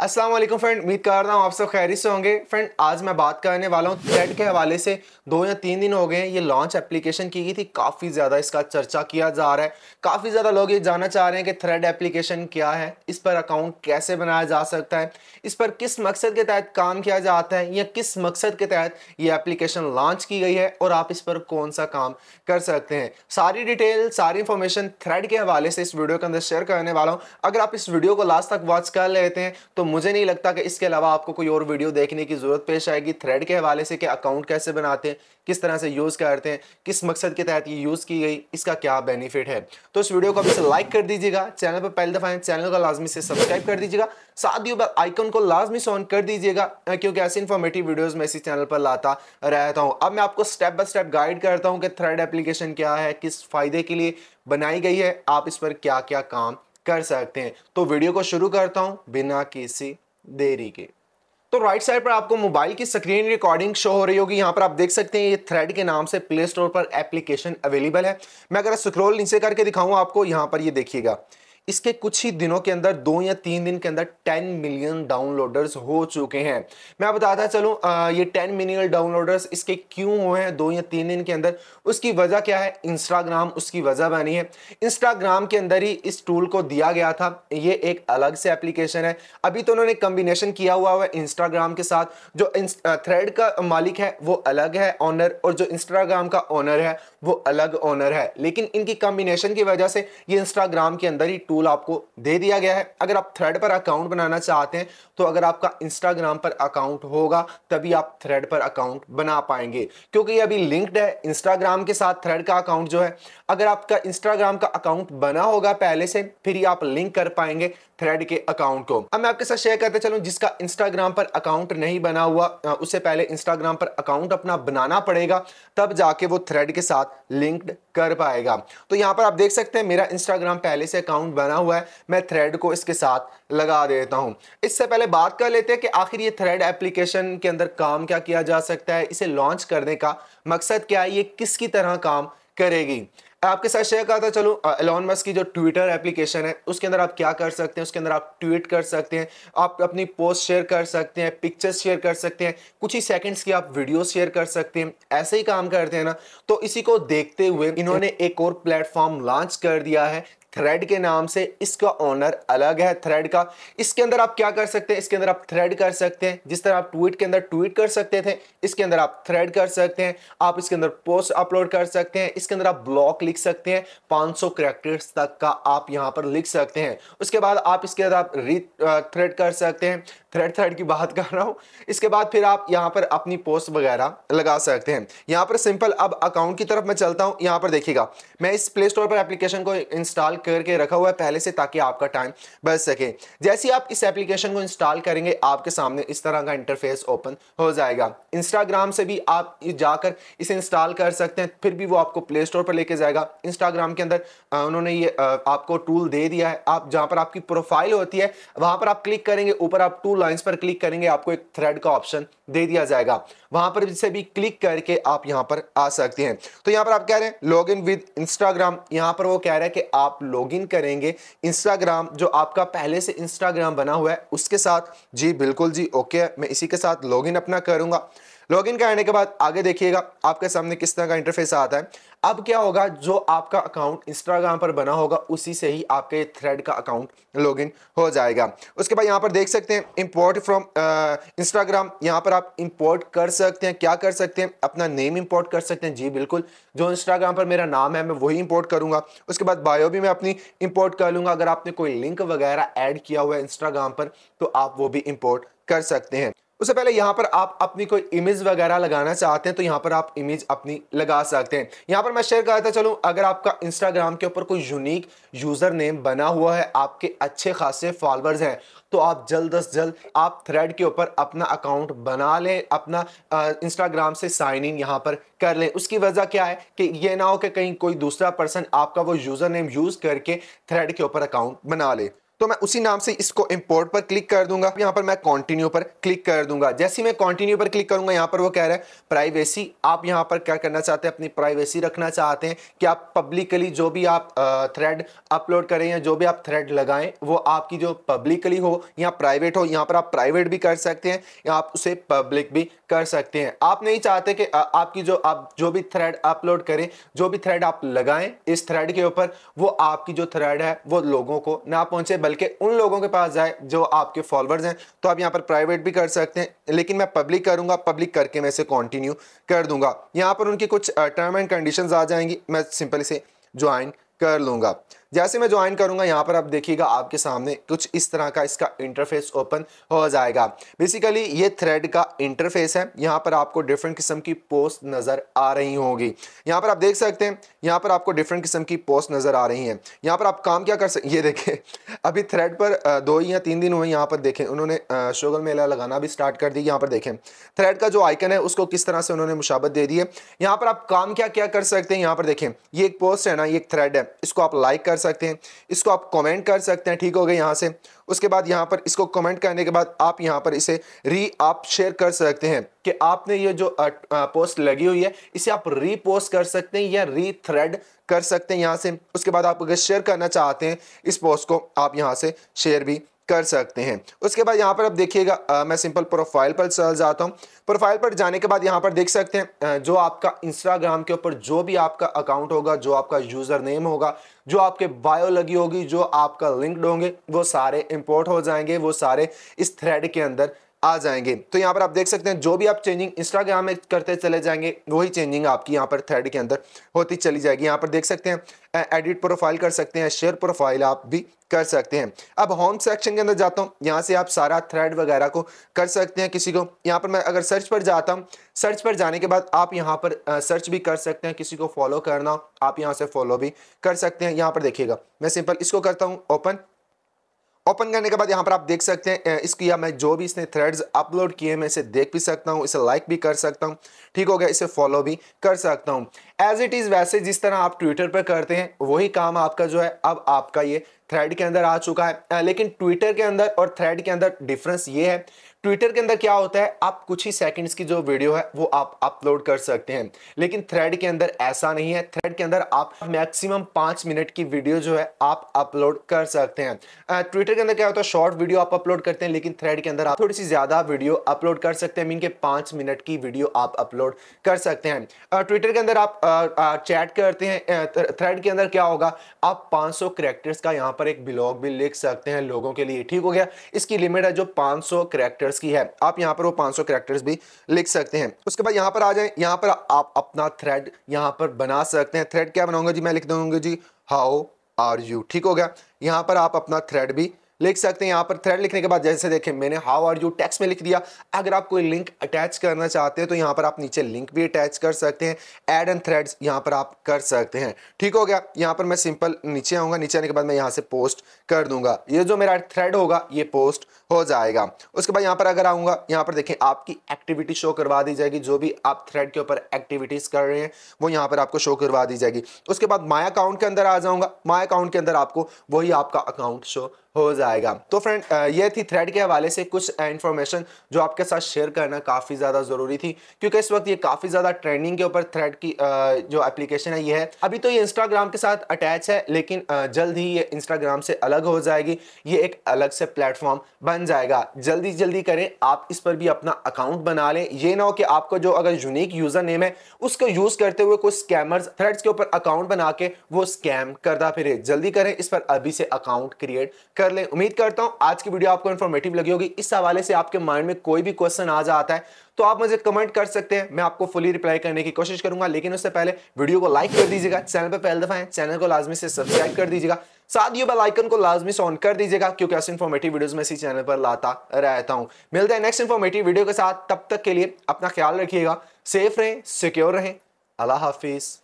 अस्सलाम वालेकुम फ्रेंड उम्मीद कर रहा हूँ आप सब खैरी से होंगे फ्रेंड आज मैं बात करने वाला हूँ थ्रेड के हवाले से दो या तीन दिन हो गए ये लॉन्च एप्लीकेशन की गई थी काफ़ी ज़्यादा इसका चर्चा किया जा रहा है काफ़ी ज़्यादा लोग ये जानना चाह रहे हैं कि थ्रेड एप्लीकेशन क्या है इस पर अकाउंट कैसे बनाया जा सकता है इस पर किस मकसद के तहत काम किया जाता है या किस मकसद के तहत ये एप्लीकेशन लॉन्च की गई है और आप इस पर कौन सा काम कर सकते हैं सारी डिटेल सारी इन्फॉर्मेशन थ्रेड के हवाले से इस वीडियो के अंदर शेयर करने वाला हूँ अगर आप इस वीडियो को लास्ट तक वॉच कर लेते हैं तो मुझे नहीं लगता कि इसके अलावा आपको कोई और वीडियो देखने की ज़रूरत पेश आएगी थ्रेड के हवाले से कि अकाउंट कैसे बनाते हैं किस तरह से यूज़ करते हैं किस मकसद के तहत ये यूज़ की गई इसका क्या बेनिफिट है तो इस वीडियो को अभी से लाइक कर दीजिएगा चैनल पर पहले दफ़ा चैनल को लाजमी से सब्सक्राइब कर दीजिएगा साथ ही ऊपर आइकन को लाजमी से ऑन कर दीजिएगा क्योंकि ऐसे इन्फॉर्मेटिव वीडियोज़ मैं इसी चैनल पर लाता रहता हूँ अब मैं आपको स्टेप बाय स्टेप गाइड करता हूँ कि थ्रेड एप्लीकेशन क्या है किस फ़ायदे के लिए बनाई गई है आप इस पर क्या क्या काम कर सकते हैं तो वीडियो को शुरू करता हूँ बिना किसी देरी के तो राइट साइड पर आपको मोबाइल की स्क्रीन रिकॉर्डिंग शो हो रही होगी यहाँ पर आप देख सकते हैं ये थ्रेड के नाम से प्ले स्टोर पर एप्लीकेशन अवेलेबल है मैं अगर स्क्रोल नीचे करके दिखाऊँ आपको यहाँ पर ये यह देखिएगा इसके कुछ ही दिनों के अंदर दो या तीन दिन के अंदर 10 मिलियन डाउनलोडर्स हो चुके हैं मैं बताता चलूँ ये 10 मिलियन डाउनलोडर्स इसके क्यों हुए हैं दो या तीन दिन के अंदर उसकी वजह क्या है इंस्टाग्राम उसकी वजह बनी है इंस्टाग्राम के अंदर ही इस टूल को दिया गया था ये एक अलग से एप्लीकेशन है अभी तो उन्होंने कम्बिनेशन किया हुआ है इंस्टाग्राम के साथ जो थ्रेड का मालिक है वो अलग है ऑनर और जो इंस्टाग्राम का ऑनर है वो अलग ऑनर है लेकिन इनकी कम्बिनेशन की वजह से ये इंस्टाग्राम के अंदर ही टूल टूल आपको दे दिया गया है अगर आप थ्रेड पर अकाउंट बनाना चाहते हैं तो अगर आपका इंस्टाग्राम पर अकाउंट होगा तभी आप थ्रेड पर अकाउंट बना पाएंगे क्योंकि ये अभी लिंक्ड है इंस्टाग्राम के साथ थ्रेड का अकाउंट जो है अगर आपका इंस्टाग्राम का अकाउंट बना होगा पहले से फिर ही आप लिंक कर पाएंगे थ्रेड के अकाउंट को अब मैं आपके साथ शेयर करते चलूँ जिसका इंस्टाग्राम पर अकाउंट नहीं बना हुआ उससे पहले इंस्टाग्राम पर अकाउंट अपना बनाना पड़ेगा तब जाके वो थ्रेड के साथ लिंक्ड कर पाएगा तो यहाँ पर आप देख सकते हैं मेरा इंस्टाग्राम पहले से अकाउंट बना हुआ है मैं थ्रेड को इसके साथ लगा देता हूँ इससे पहले बात कर लेते हैं कि आखिर ये थ्रेड एप्लीकेशन के अंदर काम क्या किया जा सकता है इसे लॉन्च करने का मकसद क्या है ये किसकी तरह काम करेगी आपके साथ शेयर करता चलो एलॉन मस्क की जो ट्विटर एप्लीकेशन है उसके अंदर आप क्या कर सकते हैं उसके अंदर आप ट्वीट कर सकते हैं आप अपनी पोस्ट शेयर कर सकते हैं पिक्चर्स शेयर कर सकते हैं कुछ ही सेकंड्स की आप वीडियो शेयर कर सकते हैं ऐसे ही काम करते हैं ना तो इसी को देखते हुए इन्होंने एक और प्लेटफॉर्म लॉन्च कर दिया है थ्रेड के नाम से इसका ओनर अलग है थ्रेड का इसके अंदर आप क्या कर सकते हैं इसके अंदर आप थ्रेड कर सकते हैं जिस तरह आप ट्वीट के अंदर ट्वीट कर सकते थे इसके अंदर आप थ्रेड कर सकते हैं आप इसके अंदर पोस्ट अपलोड कर सकते हैं इसके अंदर आप ब्लॉक लिख सकते हैं 500 करेक्टर्स तक का आप यहां पर लिख सकते हैं उसके बाद आप इसके अंदर आप री थ्रेड कर सकते हैं थ्रेड थ्रेड की बात कर रहा हूँ इसके बाद फिर आप यहाँ पर अपनी पोस्ट वगैरह लगा सकते हैं यहाँ पर सिंपल अब अकाउंट की तरफ मैं चलता हूँ यहाँ पर देखिएगा मैं इस प्ले स्टोर पर एप्लीकेशन को इंस्टॉल करके रखा हुआ है पहले से ताकि आपका टाइम बच सके जैसे ही आप इस एप्लीकेशन को इंस्टॉल करेंगे आपके सामने इस तरह का इंटरफेस ओपन हो जाएगा इंस्टाग्राम से भी आप जाकर इसे इंस्टॉल कर सकते हैं फिर भी वो आपको प्ले स्टोर पर लेके जाएगा इंस्टाग्राम के अंदर उन्होंने ये आपको टूल दे दिया है आप जहाँ पर आपकी प्रोफाइल होती है वहाँ पर आप क्लिक करेंगे ऊपर आप टूल लाइंस पर क्लिक करेंगे आपको एक थ्रेड का ऑप्शन दे दिया जाएगा वहां पर जिसे भी क्लिक करके आप यहां पर आ सकते हैं तो यहां पर आप कह रहे हैं लॉग इन विद इंस्टाग्राम यहां पर वो कह रहा है कि आप लॉग इन करेंगे इंस्टाग्राम जो आपका पहले से इंस्टाग्राम बना हुआ है उसके साथ जी बिल्कुल जी ओके मैं इसी के साथ लॉग इन अपना करूंगा लॉगिन करने के बाद आगे देखिएगा आपके सामने किस तरह का इंटरफेस आता है अब क्या होगा जो आपका अकाउंट इंस्टाग्राम पर बना होगा उसी से ही आपके थ्रेड का अकाउंट लॉगिन हो जाएगा उसके बाद यहाँ पर देख सकते हैं इम्पोर्ट फ्रॉम इंस्टाग्राम यहाँ पर आप इम्पोर्ट कर सकते हैं क्या कर सकते हैं अपना नेम इम्पोर्ट कर सकते हैं जी बिल्कुल जो इंस्टाग्राम पर मेरा नाम है मैं वही इम्पोर्ट करूँगा उसके बाद बायो भी मैं अपनी इम्पोर्ट कर लूँगा अगर आपने कोई लिंक वगैरह ऐड किया हुआ है इंस्टाग्राम पर तो आप वो भी इम्पोर्ट कर सकते हैं उससे पहले यहाँ पर आप अपनी कोई इमेज वगैरह लगाना चाहते हैं तो यहाँ पर आप इमेज अपनी लगा सकते हैं यहाँ पर मैं शेयर करता चलूँ अगर आपका इंस्टाग्राम के ऊपर कोई यूनिक यूज़र नेम बना हुआ है आपके अच्छे खासे फॉलोअर्स हैं तो आप जल्द अज जल्द आप थ्रेड के ऊपर अपना अकाउंट बना लें अपना इंस्टाग्राम से साइन इन यहाँ पर कर लें उसकी वजह क्या है कि ये ना हो कि कहीं कोई दूसरा पर्सन आपका वो यूज़र नेम यूज़ करके थ्रेड के ऊपर अकाउंट बना ले तो मैं उसी नाम से इसको इंपोर्ट पर क्लिक कर दूंगा यहां पर मैं कॉन्टिन्यू पर क्लिक कर दूंगा जैसे मैं कॉन्टिन्यू पर क्लिक करूंगा यहां पर वो कह रहा है प्राइवेसी आप यहां पर क्या करना चाहते हैं अपनी प्राइवेसी रखना चाहते हैं कि आप पब्लिकली जो भी आप थ्रेड अपलोड करें या जो भी आप थ्रेड लगाएं वो आपकी जो पब्लिकली हो या प्राइवेट हो यहां पर आप प्राइवेट भी कर सकते हैं या आप उसे पब्लिक भी कर सकते हैं आप नहीं चाहते कि आपकी जो आप जो भी थ्रेड अपलोड करें जो भी थ्रेड आप लगाएं इस थ्रेड के ऊपर वो आपकी जो थ्रेड है वो लोगों को ना पहुंचे बल्कि उन लोगों के पास जाए जो आपके फॉलोअर्स हैं तो आप यहाँ पर प्राइवेट भी कर सकते हैं लेकिन मैं पब्लिक करूँगा पब्लिक करके मैं इसे कॉन्टिन्यू कर दूंगा यहाँ पर उनकी कुछ टर्म एंड कंडीशन आ जाएंगी मैं सिंपल इसे ज्वाइन कर लूँगा जैसे मैं ज्वाइन करूंगा यहाँ पर आप देखिएगा आपके सामने कुछ इस तरह का इसका इंटरफेस ओपन हो जाएगा बेसिकली ये थ्रेड का इंटरफेस है यहाँ पर आपको डिफरेंट किस्म की पोस्ट नज़र आ रही होगी यहाँ पर आप देख सकते हैं यहाँ पर आपको डिफरेंट किस्म की पोस्ट नज़र आ रही है यहाँ पर आप काम क्या कर सकते ये देखें अभी थ्रेड पर दो या तीन दिन हुए यहाँ पर देखें उन्होंने शुगर मेला लगाना भी स्टार्ट कर दी यहाँ पर देखें थ्रेड का जो आइकन है उसको किस तरह से उन्होंने मुशाबत दे दी है यहाँ पर आप काम क्या क्या कर सकते हैं यहाँ पर देखें ये एक पोस्ट है ना ये एक थ्रेड है इसको आप लाइक कर कर सकते हैं इसको आप कमेंट कर सकते हैं ठीक हो गए यहाँ से उसके बाद यहाँ पर इसको कमेंट करने के बाद आप यहाँ पर इसे री आप शेयर कर सकते हैं कि आपने ये जो पोस्ट लगी हुई है इसे आप रीपोस्ट कर सकते हैं या री थ्रेड कर सकते हैं यहाँ से उसके बाद आप अगर शेयर करना चाहते हैं इस पोस्ट को आप यहाँ से शेयर भी कर सकते हैं उसके बाद यहाँ पर आप देखिएगा मैं सिंपल प्रोफाइल पर चल जाता हूँ प्रोफाइल पर जाने के बाद यहाँ पर देख सकते हैं जो आपका इंस्टाग्राम के ऊपर जो भी आपका अकाउंट होगा जो आपका यूज़र नेम होगा जो आपके बायो लगी होगी जो आपका लिंक्ड होंगे वो सारे इंपोर्ट हो जाएंगे वो सारे इस थ्रेड के अंदर आ जाएंगे तो यहाँ पर आप देख सकते हैं जो भी आप चेंजिंग इंस्टाग्राम में करते चले जाएंगे वही चेंजिंग आपकी यहाँ पर थ्रेड के अंदर होती चली जाएगी यहाँ पर देख सकते हैं एडिट प्रोफाइल कर सकते हैं शेयर प्रोफाइल आप भी कर सकते हैं अब होम सेक्शन के अंदर जाता हूँ यहाँ से आप सारा थ्रेड वगैरह को कर सकते हैं किसी को यहाँ पर मैं अगर सर्च पर जाता हूँ सर्च पर जाने के बाद आप यहाँ पर सर्च भी कर सकते हैं किसी को फॉलो करना आप यहाँ से फॉलो भी कर सकते हैं यहाँ पर देखिएगा मैं सिंपल इसको करता हूँ ओपन ओपन करने के बाद यहाँ पर आप देख सकते हैं इसकी मैं जो भी इसने थ्रेड्स अपलोड किए मैं इसे देख भी सकता हूँ इसे लाइक भी कर सकता हूँ ठीक हो गया इसे फॉलो भी कर सकता हूँ एज इट इज़ वैसे जिस तरह आप ट्विटर पर करते हैं वही काम आपका जो है अब आपका ये थ्रेड के अंदर आ चुका है लेकिन ट्विटर के अंदर और थ्रेड के अंदर डिफरेंस ये है ट्विटर के अंदर क्या होता है आप कुछ ही सेकंड्स की जो वीडियो है वो आप अपलोड कर सकते हैं लेकिन थ्रेड के अंदर ऐसा नहीं है थ्रेड के अंदर आप मैक्सिमम पांच मिनट की वीडियो जो है आप अपलोड कर सकते हैं ट्विटर के अंदर क्या होता है शॉर्ट वीडियो आप अपलोड करते हैं लेकिन थ्रेड के अंदर आप थोड़ी सी ज़्यादा वीडियो अपलोड कर सकते हैं मीन के पांच मिनट की वीडियो आप अपलोड कर सकते हैं ट्विटर के अंदर आप चैट करते हैं थ्रेड के अंदर क्या होगा आप पांच करेक्टर्स का यहाँ पर एक ब्लॉग भी लिख सकते हैं लोगों के लिए ठीक हो गया इसकी लिमिट है जो पांच करेक्टर करेक्टर्स की है आप यहाँ पर वो 500 करेक्टर्स भी लिख सकते हैं उसके बाद यहाँ पर आ जाए यहाँ पर आप अपना थ्रेड यहाँ पर बना सकते हैं थ्रेड क्या बनाऊंगा जी मैं लिख दूंगा जी हाउ आर यू ठीक हो गया यहाँ पर आप अपना थ्रेड भी लिख सकते हैं यहाँ पर थ्रेड लिखने के बाद जैसे देखें मैंने हाउ आर यू टेक्स्ट में लिख दिया अगर आप कोई लिंक अटैच करना चाहते हैं तो यहाँ पर आप नीचे लिंक भी अटैच कर सकते हैं एड एंड थ्रेड्स यहाँ पर आप कर सकते हैं ठीक हो गया यहाँ पर मैं सिंपल नीचे आऊँगा नीचे आने के बाद मैं यहाँ से पोस्ट कर दूंगा ये जो मेरा थ्रेड होगा ये पोस्ट हो जाएगा उसके बाद यहाँ पर अगर आऊँगा यहाँ पर देखें आपकी एक्टिविटी शो करवा दी जाएगी जो भी आप थ्रेड के ऊपर एक्टिविटीज़ कर रहे हैं वो यहाँ पर आपको शो करवा दी जाएगी उसके बाद माई अकाउंट के अंदर आ जाऊँगा माई अकाउंट के अंदर आपको वही आपका अकाउंट शो हो जाएगा तो फ्रेंड ये थी थ्रेड के हवाले से कुछ इन्फॉर्मेशन जो आपके साथ शेयर करना काफ़ी ज़्यादा ज़रूरी थी क्योंकि इस वक्त ये काफ़ी ज़्यादा ट्रेंडिंग के ऊपर थ्रेड की जो एप्लीकेशन है ये है अभी तो ये इंस्टाग्राम के साथ अटैच है लेकिन जल्द ही ये इंस्टाग्राम से अलग हो जाएगी ये एक अलग से प्लेटफॉर्म बन जाएगा जल्दी जल्दी करें आप इस पर भी अपना अकाउंट बना लें ये ना हो कि आपको जो अगर यूनिक यूज़र नेम है उसको यूज़ करते हुए कुछ स्कैमर्स थ्रेड्स के ऊपर अकाउंट बना के वो स्कैम करता फिर जल्दी करें इस पर अभी से अकाउंट क्रिएट कर कर लें उम्मीद करता हूं आज की वीडियो आपको इन्फॉर्मेटिव लगी होगी इस हवाले से आपके माइंड में कोई भी क्वेश्चन आ जाता है तो आप मुझे कमेंट कर सकते हैं मैं आपको फुली रिप्लाई करने की कोशिश करूंगा लेकिन उससे पहले वीडियो को लाइक कर दीजिएगा चैनल पर पहले दफा है चैनल को लाजमी से सब्सक्राइब कर दीजिएगा साथ ही बेल आइकन को लाजमी से ऑन कर दीजिएगा क्योंकि ऐसे इन्फॉर्मेटिव वीडियोस में इसी चैनल पर लाता रहता हूं मिलते हैं नेक्स्ट इन्फॉर्मेटिव वीडियो के साथ तब तक के लिए अपना ख्याल रखिएगा सेफ रहें सिक्योर रहें अल्लाह हाफिज़